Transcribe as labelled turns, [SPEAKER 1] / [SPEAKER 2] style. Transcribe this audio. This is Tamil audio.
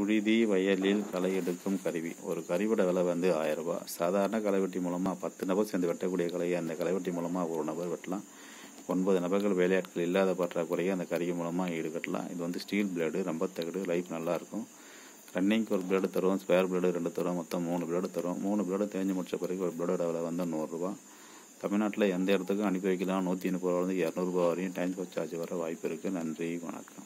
[SPEAKER 1] உழுதி வயலில் களை எடுக்கும் கருவி ஒரு கருவியோட விலை வந்து ஆயிரம் ரூபாய் சாதாரண களைவெட்டி மூலமாக பத்து நபர் சேர்ந்து வெட்டக்கூடிய கலையை அந்த களைவெட்டி மூலமாக ஒரு நபர் வெட்டலாம் ஒன்பது நபர்கள் வேலையாட்கள் இல்லாத பற்றாக்குறையை அந்த கருவி மூலமாக ஈடுகட்டலாம் இது வந்து ஸ்டீல் பிளேடு ரொம்ப தகடு லைஃப் நல்லாயிருக்கும் ரன்னிங்க்கு ஒரு பிளேடு தரும் ஸ்பேர் பிளேடு ரெண்டு தரும் மொத்தம் மூணு பிளேடு தரும் மூணு பிளேடு தேஞ்சு முடிச்ச பிறகு ஒரு பிளேடோட விலை வந்து நூறுரூவா தமிழ்நாட்டில் எந்த இடத்துக்கும் அனுப்பி வைக்கலாம் நூற்றி முப்பது ரூபாலேருந்து இரநூறுபா வரையும் டிரான்ஸ்போர்ட் சார்ஜ் வர வாய்ப்பு இருக்குது நன்றி வணக்கம்